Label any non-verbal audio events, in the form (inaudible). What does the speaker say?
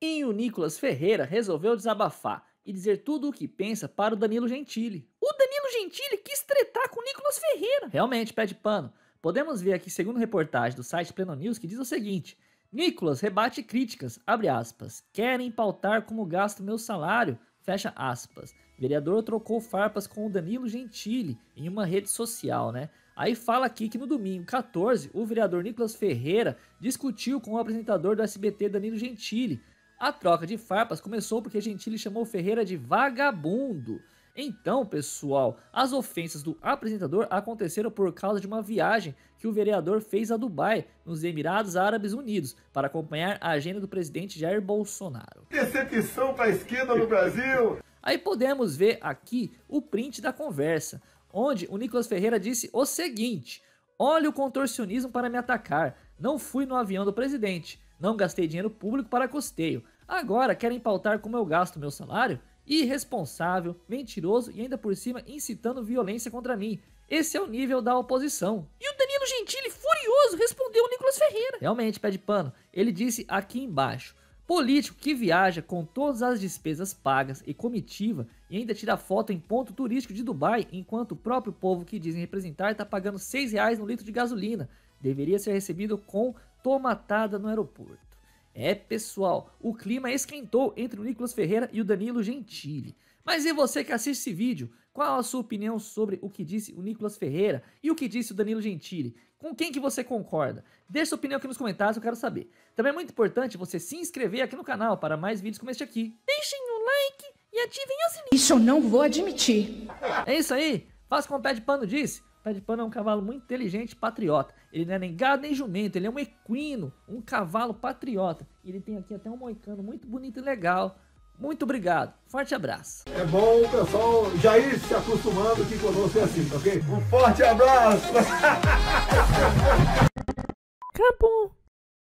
E o Nicolas Ferreira resolveu desabafar e dizer tudo o que pensa para o Danilo Gentili. O Danilo Gentili quis tretar com o Nicolas Ferreira. Realmente, pé de pano. Podemos ver aqui, segundo reportagem do site Pleno News, que diz o seguinte. Nicolas rebate críticas, abre aspas. Querem pautar como gasto meu salário, fecha aspas. Vereador trocou farpas com o Danilo Gentili em uma rede social, né? Aí fala aqui que no domingo 14, o vereador Nicolas Ferreira discutiu com o apresentador do SBT Danilo Gentili a troca de farpas começou porque Gentili chamou Ferreira de vagabundo. Então, pessoal, as ofensas do apresentador aconteceram por causa de uma viagem que o vereador fez a Dubai, nos Emirados Árabes Unidos, para acompanhar a agenda do presidente Jair Bolsonaro. Decepção para a esquerda no Brasil! Aí podemos ver aqui o print da conversa, onde o Nicolas Ferreira disse o seguinte: Olha o contorcionismo para me atacar. Não fui no avião do presidente não gastei dinheiro público para custeio. Agora querem pautar como eu gasto meu salário? Irresponsável, mentiroso e ainda por cima incitando violência contra mim. Esse é o nível da oposição. E o Danilo Gentili, furioso, respondeu o Nicolas Ferreira. Realmente, pede pano. Ele disse aqui embaixo. Político que viaja com todas as despesas pagas e comitiva e ainda tira foto em ponto turístico de Dubai, enquanto o próprio povo que dizem representar está pagando R$ 6,00 no litro de gasolina. Deveria ser recebido com tomatada no aeroporto. É, pessoal, o clima esquentou entre o Nicolas Ferreira e o Danilo Gentili. Mas e você que assiste esse vídeo? Qual a sua opinião sobre o que disse o Nicolas Ferreira e o que disse o Danilo Gentili? Com quem que você concorda? Deixe sua opinião aqui nos comentários, eu quero saber. Também é muito importante você se inscrever aqui no canal para mais vídeos como este aqui. Deixem o um like e ativem o sininho. Isso eu não vou admitir. É isso aí. Faça como o pé de pano disse. Pé tá de pano é um cavalo muito inteligente patriota. Ele não é nem gado nem jumento, ele é um equino, um cavalo patriota. Ele tem aqui até um moicano muito bonito e legal. Muito obrigado, forte abraço. É bom o pessoal já ir se acostumando que conosco é assim, tá ok? Um forte abraço! Acabou! (laughs)